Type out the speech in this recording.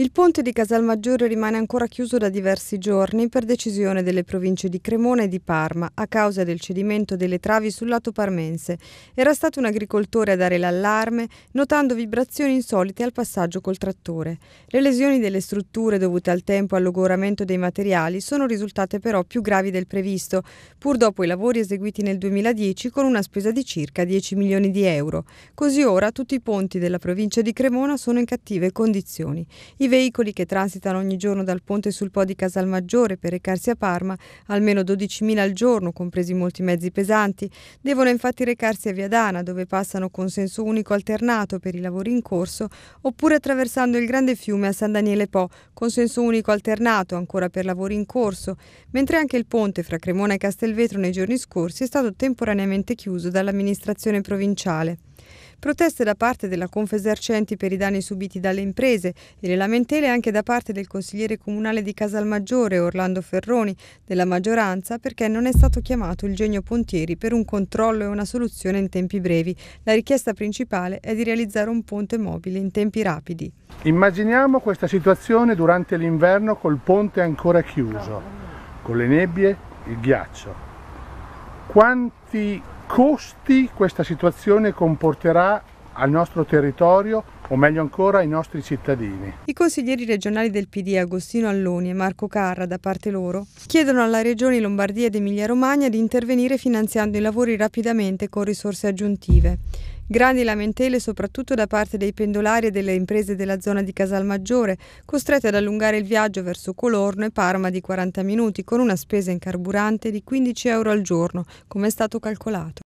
Il ponte di Casalmaggiore rimane ancora chiuso da diversi giorni per decisione delle province di Cremona e di Parma a causa del cedimento delle travi sul lato parmense. Era stato un agricoltore a dare l'allarme, notando vibrazioni insolite al passaggio col trattore. Le lesioni delle strutture dovute al tempo all'ogoramento dei materiali sono risultate però più gravi del previsto, pur dopo i lavori eseguiti nel 2010 con una spesa di circa 10 milioni di euro. Così ora tutti i ponti della provincia di Cremona sono in cattive condizioni. I i veicoli che transitano ogni giorno dal ponte sul Po di Casalmaggiore per recarsi a Parma, almeno 12.000 al giorno, compresi molti mezzi pesanti, devono infatti recarsi a Viadana, dove passano con senso unico alternato per i lavori in corso, oppure attraversando il grande fiume a San Daniele Po, con senso unico alternato ancora per lavori in corso, mentre anche il ponte fra Cremona e Castelvetro nei giorni scorsi è stato temporaneamente chiuso dall'amministrazione provinciale proteste da parte della Confesercenti per i danni subiti dalle imprese e le lamentele anche da parte del consigliere comunale di Casalmaggiore Orlando Ferroni della maggioranza perché non è stato chiamato il genio Pontieri per un controllo e una soluzione in tempi brevi. La richiesta principale è di realizzare un ponte mobile in tempi rapidi. Immaginiamo questa situazione durante l'inverno col ponte ancora chiuso, con le nebbie, il ghiaccio. Quanti costi questa situazione comporterà al nostro territorio o meglio ancora ai nostri cittadini. I consiglieri regionali del PD Agostino Alloni e Marco Carra, da parte loro, chiedono alla Regione Lombardia ed Emilia-Romagna di intervenire finanziando i lavori rapidamente con risorse aggiuntive. Grandi lamentele soprattutto da parte dei pendolari e delle imprese della zona di Casalmaggiore, costrette ad allungare il viaggio verso Colorno e Parma di 40 minuti con una spesa in carburante di 15 euro al giorno, come è stato calcolato.